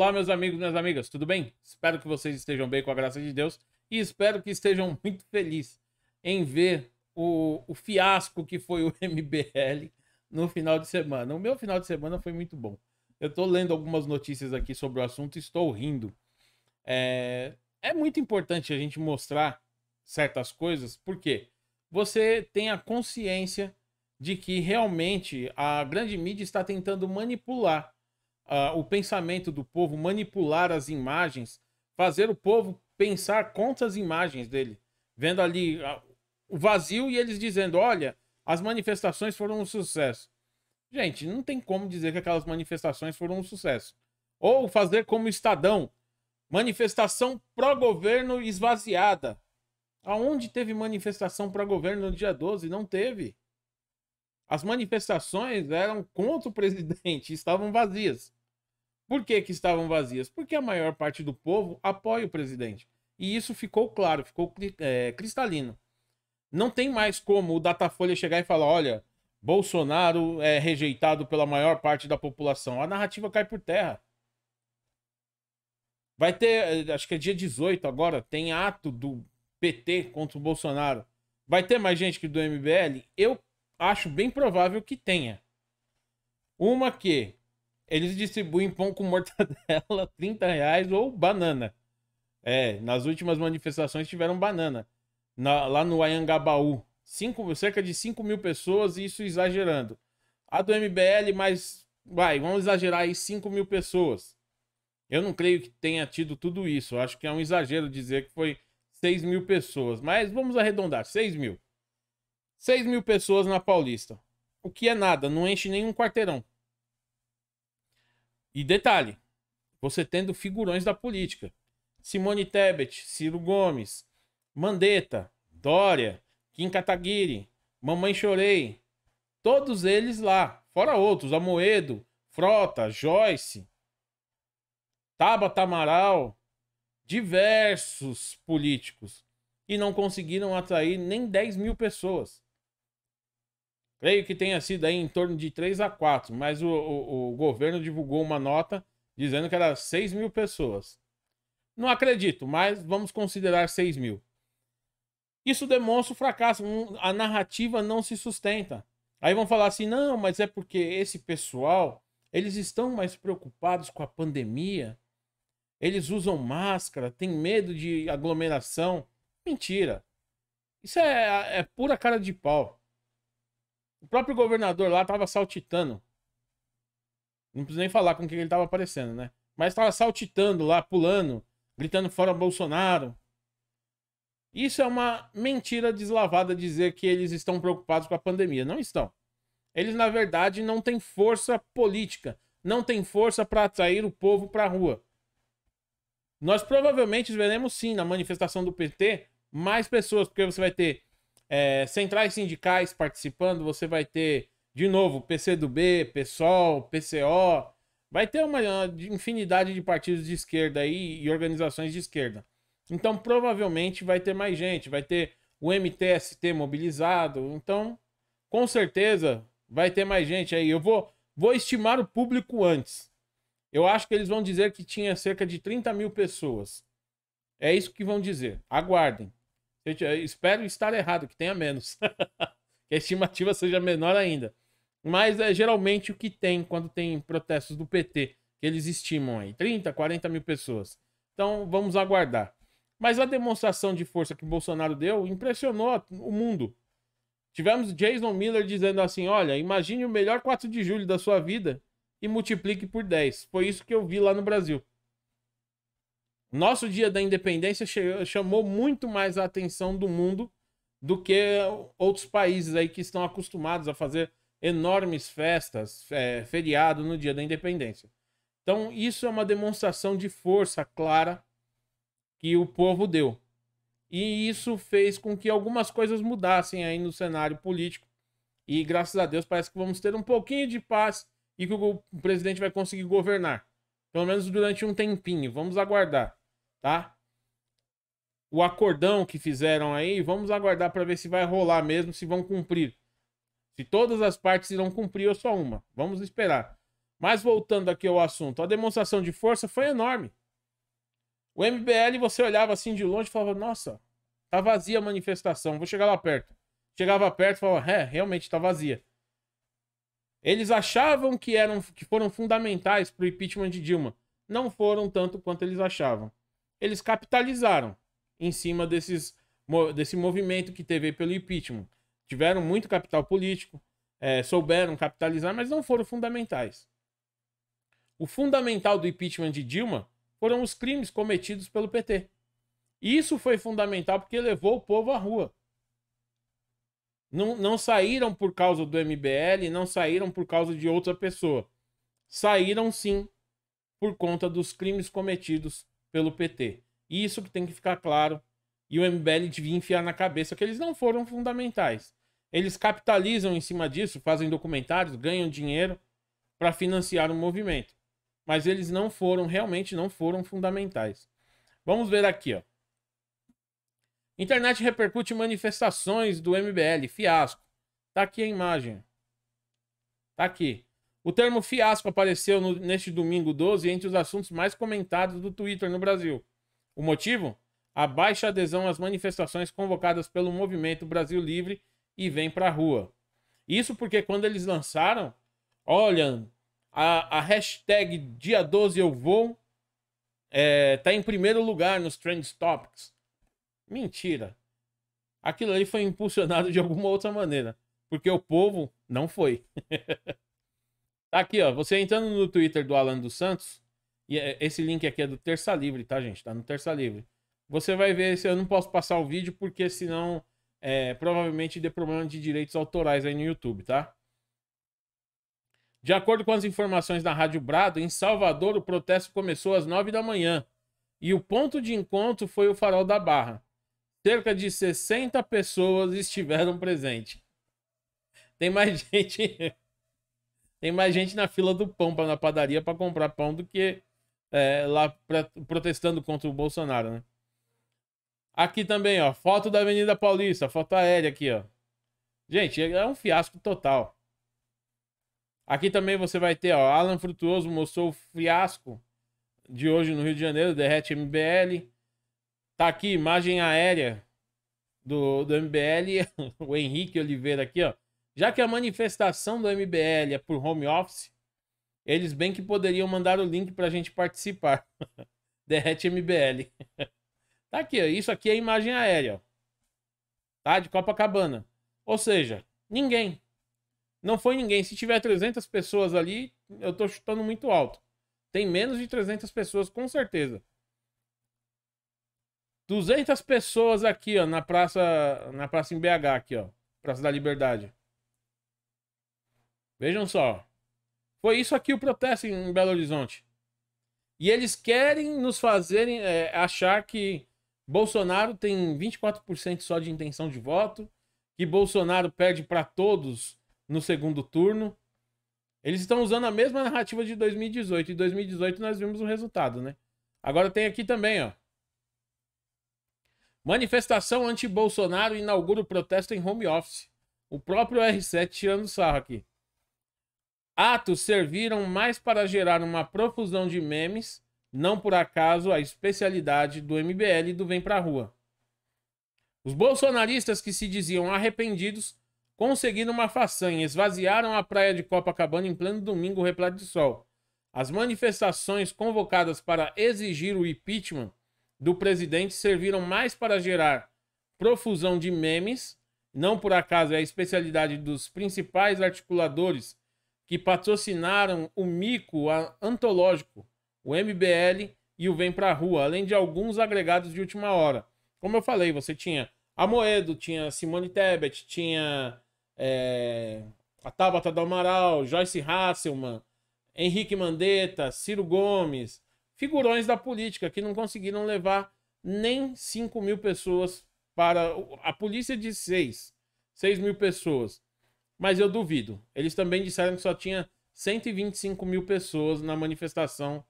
Olá, meus amigos, minhas amigas, tudo bem? Espero que vocês estejam bem com a graça de Deus e espero que estejam muito felizes em ver o, o fiasco que foi o MBL no final de semana. O meu final de semana foi muito bom. Eu estou lendo algumas notícias aqui sobre o assunto e estou rindo. É, é muito importante a gente mostrar certas coisas, porque você tem a consciência de que realmente a grande mídia está tentando manipular uh, o pensamento do povo, manipular as imagens, fazer o povo pensar contra as imagens dele, vendo ali uh, o vazio e eles dizendo: olha, as manifestações foram um sucesso. Gente, não tem como dizer que aquelas manifestações foram um sucesso. Ou fazer como Estadão, manifestação pró-governo esvaziada. Aonde teve manifestação para governo no dia 12? Não teve. As manifestações eram contra o presidente, estavam vazias. Por que, que estavam vazias? Porque a maior parte do povo apoia o presidente. E isso ficou claro, ficou é, cristalino. Não tem mais como o Datafolha chegar e falar: olha, Bolsonaro é rejeitado pela maior parte da população. A narrativa cai por terra. Vai ter, eh, acho que é dia 18 agora, tem ato do PT contra o Bolsonaro. Vai ter mais gente que do MBL? Eu acho bem provável que tenha. Uma que eles distribuem pão com mortadela, 30 reais ou banana. É, nas últimas manifestações tiveram banana. Na, lá no Ayangabaú, cinco, cerca de 5 mil pessoas, isso exagerando. A do MBL, mais, vai, vamos exagerar aí, 5 mil pessoas. Eu não creio que tenha tido tudo isso. Eu acho que é um exagero dizer que foi 6 mil pessoas. Mas vamos arredondar, 6 mil. 6 mil pessoas na Paulista. O que é nada, não enche nenhum quarteirão. E detalhe, você tendo figurões da política. Simone Tebet, Ciro Gomes, Mandetta, Dória, Kim Kataguiri, Mamãe Chorei, todos eles lá, fora outros, Amoedo, Frota, Joyce, Tabata Amaral, diversos políticos, e não conseguiram atrair nem 10 mil pessoas. Creio que tenha sido aí em torno de 3 a 4, mas o, o, o governo divulgou uma nota dizendo que era 6 mil pessoas. Não acredito, mas vamos considerar 6 mil. Isso demonstra o fracasso, a narrativa não se sustenta. Aí vão falar assim: não, mas é porque esse pessoal, eles estão mais preocupados com a pandemia, eles usam máscara, têm medo de aglomeração. Mentira. Isso é, é pura cara de pau. O próprio governador lá tava saltitando. Não preciso nem falar com quem ele tava aparecendo, né? Mas tava saltitando lá, pulando, gritando fora Bolsonaro. Isso é uma mentira deslavada dizer que eles estão preocupados com a pandemia. Não estão. Eles, na verdade, não têm força política. Não têm força para atrair o povo para a rua. Nós provavelmente veremos sim na manifestação do PT mais pessoas, porque você vai ter é, centrais sindicais participando, você vai ter, de novo, PCdoB, PSOL, PCO, vai ter uma infinidade de partidos de esquerda aí e organizações de esquerda. Então, provavelmente vai ter mais gente, vai ter o MTST mobilizado. Então, com certeza vai ter mais gente aí. Eu vou, vou estimar o público antes. Eu acho que eles vão dizer que tinha cerca de 30 mil pessoas. É isso que vão dizer. Aguardem. Eu espero estar errado, que tenha menos. que a estimativa seja menor ainda. Mas é geralmente o que tem quando tem protestos do PT, que eles estimam aí, 30, 40 mil pessoas. Então vamos aguardar. Mas a demonstração de força que Bolsonaro deu impressionou o mundo. Tivemos Jason Miller dizendo assim: olha, imagine o melhor 4 de julho da sua vida e multiplique por 10. Foi isso que eu vi lá no Brasil. Nosso dia da independência chamou muito mais a atenção do mundo do que outros países aí que estão acostumados a fazer enormes festas, é, feriado no dia da independência. Então, isso é uma demonstração de força clara que o povo deu. E isso fez com que algumas coisas mudassem aí no cenário político. E graças a Deus parece que vamos ter um pouquinho de paz e que o presidente vai conseguir governar. Pelo menos durante um tempinho. Vamos aguardar tá? O acordão que fizeram aí, vamos aguardar para ver se vai rolar mesmo, se vão cumprir. Se todas as partes irão cumprir ou só uma. Vamos esperar. Mas voltando aqui ao assunto, a demonstração de força foi enorme. O MBL, você olhava assim de longe e falava: Nossa, tá vazia a manifestação, vou chegar lá perto. Chegava perto e falava: É, realmente tá vazia. Eles achavam que, eram, que foram fundamentais para o impeachment de Dilma. Não foram tanto quanto eles achavam eles capitalizaram em cima desses, desse movimento que teve pelo impeachment. Tiveram muito capital político, é, souberam capitalizar, mas não foram fundamentais. O fundamental do impeachment de Dilma foram os crimes cometidos pelo PT. Isso foi fundamental porque levou o povo à rua. Não, não saíram por causa do MBL, não saíram por causa de outra pessoa. Saíram sim por conta dos crimes cometidos pelo PT. E isso que tem que ficar claro. E o MBL devia enfiar na cabeça que eles não foram fundamentais. Eles capitalizam em cima disso, fazem documentários, ganham dinheiro para financiar o movimento. Mas eles não foram, realmente não foram fundamentais. Vamos ver aqui, ó. Internet repercute manifestações do MBL, fiasco. Tá aqui a imagem. Tá aqui. O termo fiasco apareceu no, neste domingo 12 entre os assuntos mais comentados do Twitter no Brasil. O motivo? A baixa adesão às manifestações convocadas pelo Movimento Brasil Livre e Vem Pra Rua. Isso porque quando eles lançaram, olha, a, a hashtag dia 12 eu vou é, tá em primeiro lugar nos Trend Topics. Mentira. Aquilo ali foi impulsionado de alguma outra maneira, porque o povo não foi. tá Aqui, ó, você entrando no Twitter do Alan dos Santos, e é, esse link aqui é do Terça Livre, tá, gente? Tá no Terça Livre. Você vai ver, eu não posso passar o vídeo porque senão é, provavelmente dê problema de direitos autorais aí no YouTube, tá? De acordo com as informações da Rádio Brado, em Salvador o protesto começou às 9 da manhã e o ponto de encontro foi o Farol da Barra. Cerca de 60 pessoas estiveram presentes. Tem mais gente tem mais gente na fila do pão, para na padaria, para comprar pão do que é, lá pra, protestando contra o Bolsonaro, né? Aqui também, ó. Foto da Avenida Paulista, foto aérea aqui, ó. Gente, é, é um fiasco total. Aqui também você vai ter, ó. Alan Frutuoso mostrou o fiasco de hoje no Rio de Janeiro, derrete MBL. Tá aqui, imagem aérea do, do MBL. o Henrique Oliveira aqui, ó. Já que a manifestação do MBL é por home office, eles bem que poderiam mandar o link para a gente participar. Derrete MBL. tá aqui, ó. isso aqui é imagem aérea. Ó. Tá? De Copacabana. Ou seja, ninguém. Não foi ninguém. Se tiver 300 pessoas ali, eu tô chutando muito alto. Tem menos de 300 pessoas, com certeza. 200 pessoas aqui, ó, na praça, na praça em BH aqui, ó, Praça da Liberdade. Vejam só. Foi isso aqui o protesto em Belo Horizonte. E eles querem nos fazerem é, achar que Bolsonaro tem 24% só de intenção de voto, que Bolsonaro perde para todos no segundo turno. Eles estão usando a mesma narrativa de 2018. Em 2018 nós vimos o resultado, né? Agora tem aqui também, ó. Manifestação anti-Bolsonaro inaugura o protesto em home office. O próprio R7 tirando sarro aqui atos serviram mais para gerar uma profusão de memes, não por acaso a especialidade do MBL e do Vem Pra Rua. Os bolsonaristas que se diziam arrependidos conseguiram uma façanha, esvaziaram a praia de Copacabana em pleno domingo repleto de sol. As manifestações convocadas para exigir o impeachment do presidente serviram mais para gerar profusão de memes, não por acaso é a especialidade dos principais articuladores que patrocinaram o Mico Antológico, o MBL e o Vem Pra Rua, além de alguns agregados de última hora. Como eu falei, você tinha a Moedo, tinha Simone Tebet, tinha é, a Tabata do Amaral, Joyce Hasselman, Henrique Mandetta, Ciro Gomes, figurões da política que não conseguiram levar nem 5 mil pessoas para a polícia de 6, 6 mil pessoas mas eu duvido. Eles também disseram que só tinha 125 mil pessoas na manifestação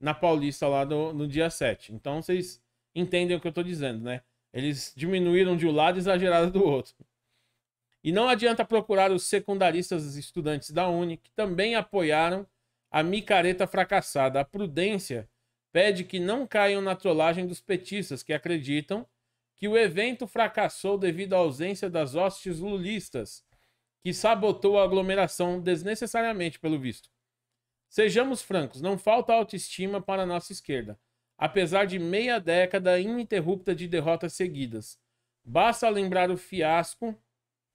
na Paulista lá do, no dia 7. Então vocês entendem o que eu estou dizendo, né? Eles diminuíram de um lado e exageraram do outro. E não adianta procurar os secundaristas estudantes da Uni, que também apoiaram a micareta fracassada. A prudência pede que não caiam na trollagem dos petistas, que acreditam que o evento fracassou devido à ausência das hostes lulistas que sabotou a aglomeração desnecessariamente, pelo visto. Sejamos francos, não falta autoestima para a nossa esquerda, apesar de meia década ininterrupta de derrotas seguidas. Basta lembrar o fiasco,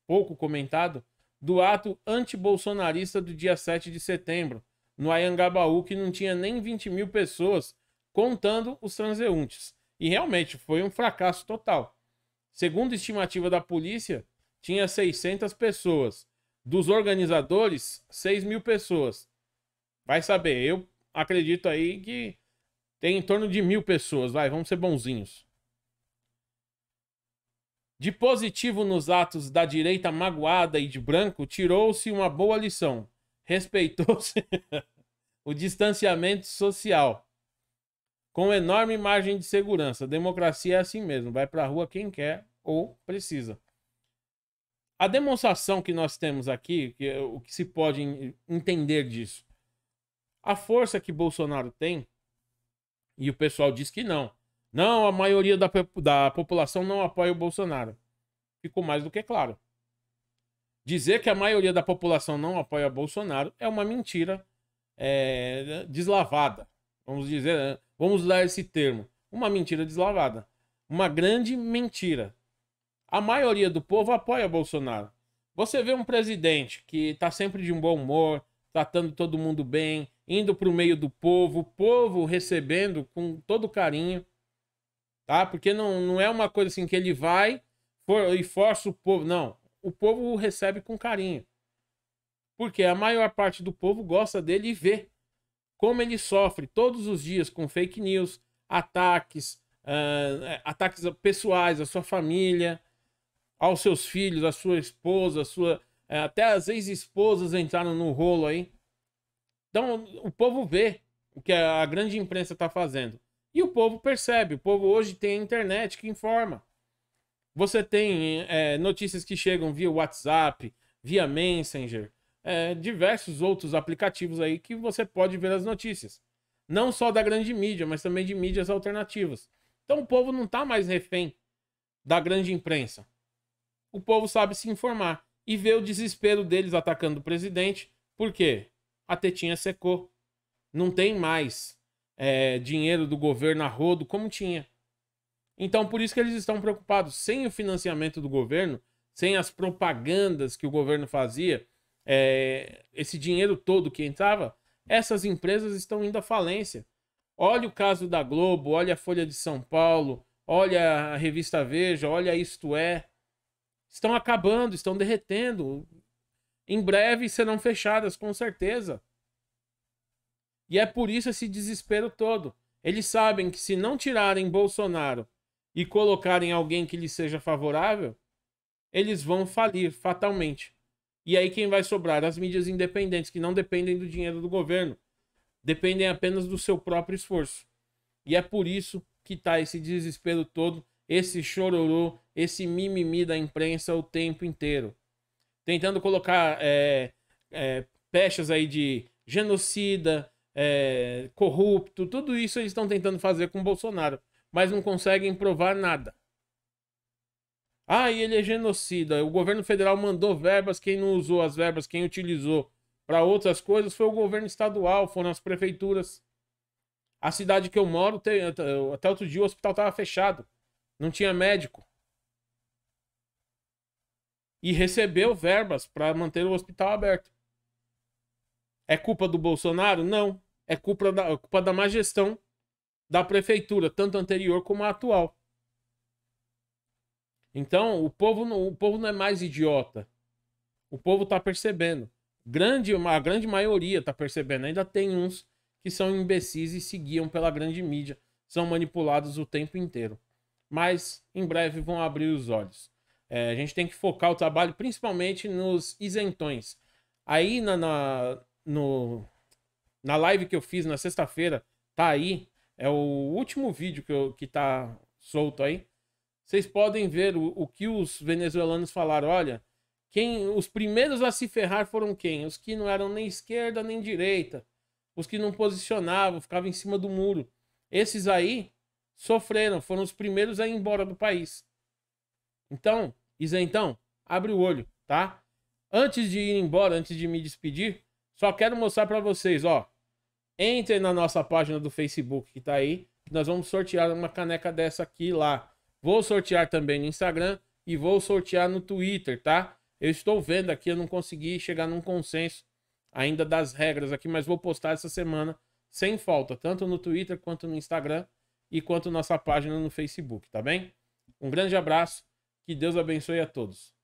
pouco comentado, do ato antibolsonarista do dia 7 de setembro, no Ayangabaú, que não tinha nem 20 mil pessoas, contando os transeuntes. E realmente foi um fracasso total. Segundo estimativa da polícia, tinha 600 pessoas. Dos organizadores, 6 mil pessoas. Vai saber, eu acredito aí que tem em torno de mil pessoas. Vai, vamos ser bonzinhos. De positivo nos atos da direita magoada e de branco, tirou-se uma boa lição. Respeitou-se o distanciamento social. Com enorme margem de segurança. Democracia é assim mesmo. Vai pra rua quem quer ou precisa. A demonstração que nós temos aqui, que é o que se pode entender disso, a força que Bolsonaro tem, e o pessoal diz que não. Não, a maioria da, da população não apoia o Bolsonaro. Ficou mais do que claro. Dizer que a maioria da população não apoia Bolsonaro é uma mentira é, deslavada. Vamos dizer, vamos usar esse termo. Uma mentira deslavada. Uma grande mentira. A maioria do povo apoia Bolsonaro. Você vê um presidente que está sempre de um bom humor, tratando todo mundo bem, indo para o meio do povo, o povo recebendo com todo carinho, tá? Porque não, não é uma coisa assim que ele vai for, e força o povo, não. O povo o recebe com carinho. Porque a maior parte do povo gosta dele e vê como ele sofre todos os dias com fake news, ataques, uh, ataques pessoais à sua família, aos seus filhos, à sua esposa, à sua, é, até as ex-esposas entraram no rolo aí. Então, o povo vê o que a grande imprensa está fazendo. E o povo percebe. O povo hoje tem a internet que informa. Você tem é, notícias que chegam via WhatsApp, via Messenger, é, diversos outros aplicativos aí que você pode ver as notícias. Não só da grande mídia, mas também de mídias alternativas. Então o povo não está mais refém da grande imprensa o povo sabe se informar e vê o desespero deles atacando o presidente. Por quê? A tetinha secou. Não tem mais é, dinheiro do governo a rodo como tinha. Então, por isso que eles estão preocupados. Sem o financiamento do governo, sem as propagandas que o governo fazia, é, esse dinheiro todo que entrava, essas empresas estão indo à falência. Olha o caso da Globo, olha a Folha de São Paulo, olha a revista Veja, olha Isto É estão acabando, estão derretendo. Em breve serão fechadas, com certeza. E é por isso esse desespero todo. Eles sabem que se não tirarem Bolsonaro e colocarem alguém que lhes seja favorável, eles vão falir fatalmente. E aí quem vai sobrar? As mídias independentes, que não dependem do dinheiro do governo, dependem apenas do seu próprio esforço. E é por isso que está esse desespero todo esse chororô, esse mimimi da imprensa o tempo inteiro. Tentando colocar é, é, pechas aí de genocida, é, corrupto, tudo isso eles estão tentando fazer com o Bolsonaro, mas não conseguem provar nada. Ah, e ele é genocida. O governo federal mandou verbas, quem não usou as verbas, quem utilizou para outras coisas foi o governo estadual, foram as prefeituras. A cidade que eu moro, até outro dia o hospital estava fechado. Não tinha médico. E recebeu verbas para manter o hospital aberto. É culpa do Bolsonaro? Não. É culpa da, culpa da má gestão da prefeitura, tanto anterior como atual. Então, o povo, não, o povo não é mais idiota. O povo está percebendo. Grande, a grande maioria está percebendo. Ainda tem uns que são imbecis e seguiam pela grande mídia. São manipulados o tempo inteiro mas em breve vão abrir os olhos. É, a gente tem que focar o trabalho principalmente nos isentões. Aí na, na, no, na live que eu fiz na sexta-feira, tá aí, é o último vídeo que, eu, que tá solto aí. Vocês podem ver o, o que os venezuelanos falaram. Olha, quem os primeiros a se ferrar foram quem? Os que não eram nem esquerda nem direita, os que não posicionavam, ficavam em cima do muro. Esses aí sofreram, foram os primeiros a ir embora do país. Então, isentão, abre o olho, tá? Antes de ir embora, antes de me despedir, só quero mostrar para vocês, ó. Entrem na nossa página do Facebook que tá aí, nós vamos sortear uma caneca dessa aqui lá. Vou sortear também no Instagram e vou sortear no Twitter, tá? Eu estou vendo aqui, eu não consegui chegar num consenso ainda das regras aqui, mas vou postar essa semana sem falta, tanto no Twitter quanto no Instagram e quanto nossa página no Facebook, tá bem? Um grande abraço, que Deus abençoe a todos.